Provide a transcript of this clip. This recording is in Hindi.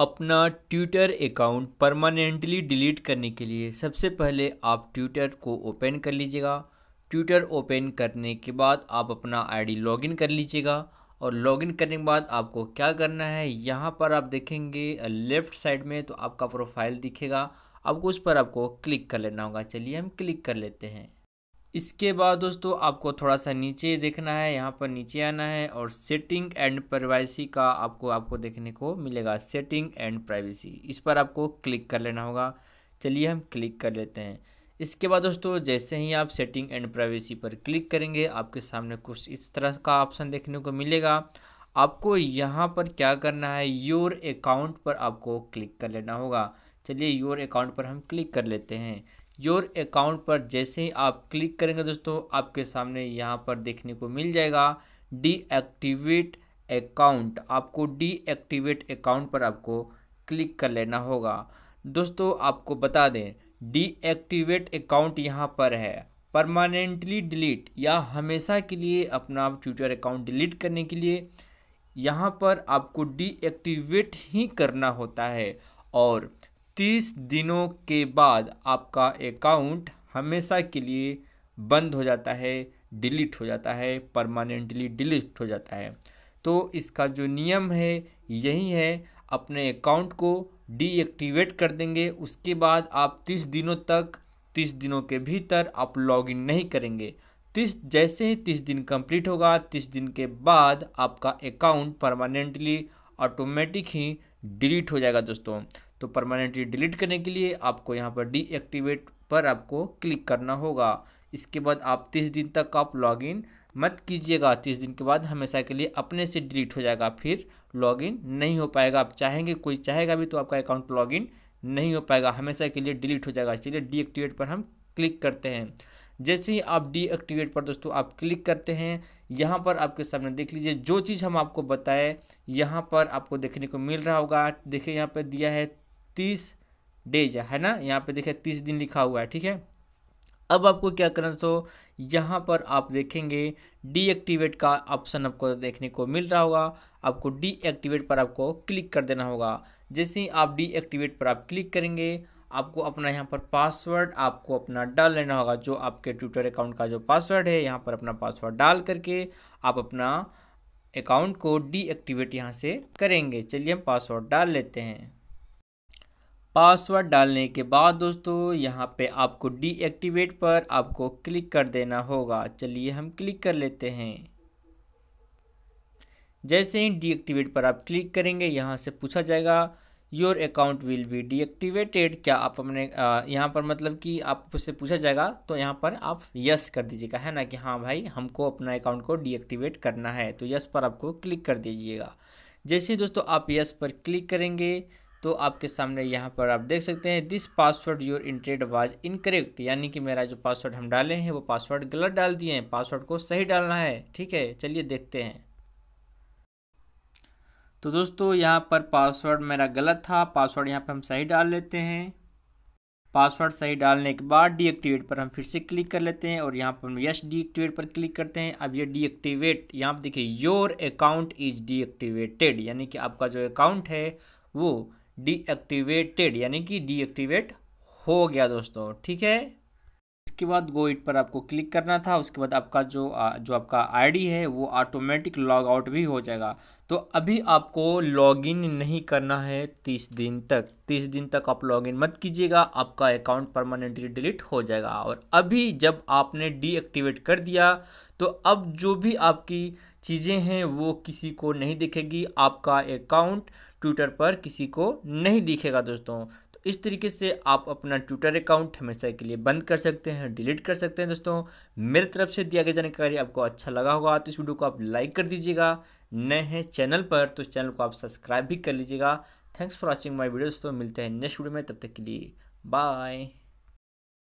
अपना ट्विटर अकाउंट परमानेंटली डिलीट करने के लिए सबसे पहले आप ट्विटर को ओपन कर लीजिएगा ट्विटर ओपन करने के बाद आप अपना आईडी लॉगिन कर लीजिएगा और लॉगिन करने के बाद आपको क्या करना है यहाँ पर आप देखेंगे लेफ़्ट साइड में तो आपका प्रोफाइल दिखेगा आपको उस पर आपको क्लिक कर लेना होगा चलिए हम क्लिक कर लेते हैं इसके बाद दोस्तों आपको थोड़ा सा नीचे देखना है यहाँ पर नीचे आना है और सेटिंग एंड प्राइवेसी का आपको आपको देखने को मिलेगा सेटिंग एंड प्राइवेसी इस पर आपको क्लिक कर लेना होगा चलिए हम क्लिक कर लेते हैं इसके बाद दोस्तों जैसे ही आप सेटिंग एंड प्राइवेसी पर क्लिक करेंगे आपके सामने कुछ इस तरह का ऑप्शन देखने को मिलेगा आपको यहाँ पर क्या करना है योर अकाउंट पर आपको क्लिक कर लेना होगा चलिए योर अकाउंट पर हम क्लिक कर लेते हैं योर अकाउंट पर जैसे ही आप क्लिक करेंगे दोस्तों आपके सामने यहाँ पर देखने को मिल जाएगा डीएक्टिवेट अकाउंट आपको डीएक्टिवेट अकाउंट पर आपको क्लिक कर लेना होगा दोस्तों आपको बता दें डीएक्टिवेट अकाउंट यहाँ पर है परमानेंटली डिलीट या हमेशा के लिए अपना ट्विटर अकाउंट डिलीट करने के लिए यहाँ पर आपको डीएक्टिवेट ही करना होता है और तीस दिनों के बाद आपका अकाउंट हमेशा के लिए बंद हो जाता है डिलीट हो जाता है परमानेंटली डिलीट हो जाता है तो इसका जो नियम है यही है अपने अकाउंट को डीएक्टिवेट कर देंगे उसके बाद आप तीस दिनों तक तीस दिनों के भीतर आप लॉगिन नहीं करेंगे तीस जैसे ही तीस दिन कंप्लीट होगा तीस दिन के बाद आपका अकाउंट परमानेंटली ऑटोमेटिक ही डिलीट हो जाएगा दोस्तों तो परमानेंटली डिलीट करने के लिए आपको यहाँ पर डीएक्टिवेट पर आपको क्लिक करना होगा इसके बाद आप तीस दिन तक आप लॉगिन मत कीजिएगा तीस दिन के बाद हमेशा के लिए अपने से डिलीट हो जाएगा फिर लॉगिन नहीं हो पाएगा आप चाहेंगे कोई चाहेगा भी तो आपका अकाउंट लॉगिन नहीं हो पाएगा हमेशा के लिए डिलीट हो जाएगा चलिए डीएक्टिवेट पर हम क्लिक करते हैं जैसे ही आप डीएक्टिवेट पर दोस्तों आप क्लिक करते हैं यहाँ पर आपके सामने देख लीजिए जो चीज़ हम आपको बताएं यहाँ पर आपको देखने को मिल रहा होगा देखिए यहाँ पर दिया है तीस डेज है ना यहाँ पे देखिए तीस दिन लिखा हुआ है ठीक है अब आपको क्या करना तो यहाँ पर आप देखेंगे डीएक्टिवेट का ऑप्शन आपको देखने को मिल रहा होगा आपको डीएक्टिवेट पर आपको क्लिक कर देना होगा जैसे ही आप डीएक्टिवेट पर आप क्लिक करेंगे आपको अपना यहाँ पर पासवर्ड आपको अपना डाल लेना होगा जो आपके ट्विटर अकाउंट का जो पासवर्ड है यहाँ पर अपना पासवर्ड डाल करके आप अपना अकाउंट को डीएक्टिवेट यहाँ से करेंगे चलिए हम पासवर्ड डाल लेते हैं पासवर्ड डालने के बाद दोस्तों यहाँ पे आपको डीएक्टिवेट पर आपको क्लिक कर देना होगा चलिए हम क्लिक कर लेते हैं जैसे ही डीएक्टिवेट पर आप क्लिक करेंगे यहाँ से पूछा जाएगा your account will be deactivated क्या आप अपने यहाँ पर मतलब कि आपसे पूछा जाएगा तो यहाँ पर आप यस कर दीजिएगा है ना कि हाँ भाई हमको अपना अकाउंट को डीएक्टिवेट करना है तो यस पर आपको क्लिक कर दीजिएगा जैसे दोस्तों आप यस पर क्लिक करेंगे तो आपके सामने यहाँ पर आप देख सकते हैं this password your entered was incorrect यानी कि मेरा जो पासवर्ड हम डाले हैं वो पासवर्ड गलत डाल दिए हैं पासवर्ड को सही डालना है ठीक है चलिए देखते हैं तो दोस्तों यहाँ पर पासवर्ड मेरा गलत था पासवर्ड यहाँ पर हम सही डाल लेते हैं पासवर्ड सही डालने के बाद डीएक्टिवेट पर हम फिर से क्लिक कर लेते हैं और यहाँ पर हम यश डीएक्टिवेट पर क्लिक करते हैं अब ये डीएक्टिवेट यहाँ पर देखिए योर अकाउंट इज डीएक्टिवेटेड यानी कि आपका जो अकाउंट है वो डीएक्टिवेटेड यानी कि डीएक्टिवेट हो गया दोस्तों ठीक है इसके बाद गो इट पर आपको क्लिक करना था उसके बाद आपका जो जो आपका आईडी है वो ऑटोमेटिक लॉग आउट भी हो जाएगा तो अभी आपको लॉगिन नहीं करना है तीस दिन तक तीस दिन तक आप लॉगिन मत कीजिएगा आपका अकाउंट परमानेंटली डिलीट हो जाएगा और अभी जब आपने डीएक्टिवेट कर दिया तो अब जो भी आपकी चीज़ें हैं वो किसी को नहीं दिखेगी आपका अकाउंट ट्विटर पर किसी को नहीं दिखेगा दोस्तों तो इस तरीके से आप अपना ट्विटर अकाउंट हमेशा के लिए बंद कर सकते हैं डिलीट कर सकते हैं दोस्तों मेरे तरफ से दिया गया जानकारी आपको अच्छा लगा होगा तो इस वीडियो को आप लाइक कर दीजिएगा नए हैं चैनल पर तो चैनल को आप सब्सक्राइब भी कर लीजिएगा thanks for watching my video दोस्तों मिलते हैं नेक्स्ट वीडियो में तब तक के लिए बाय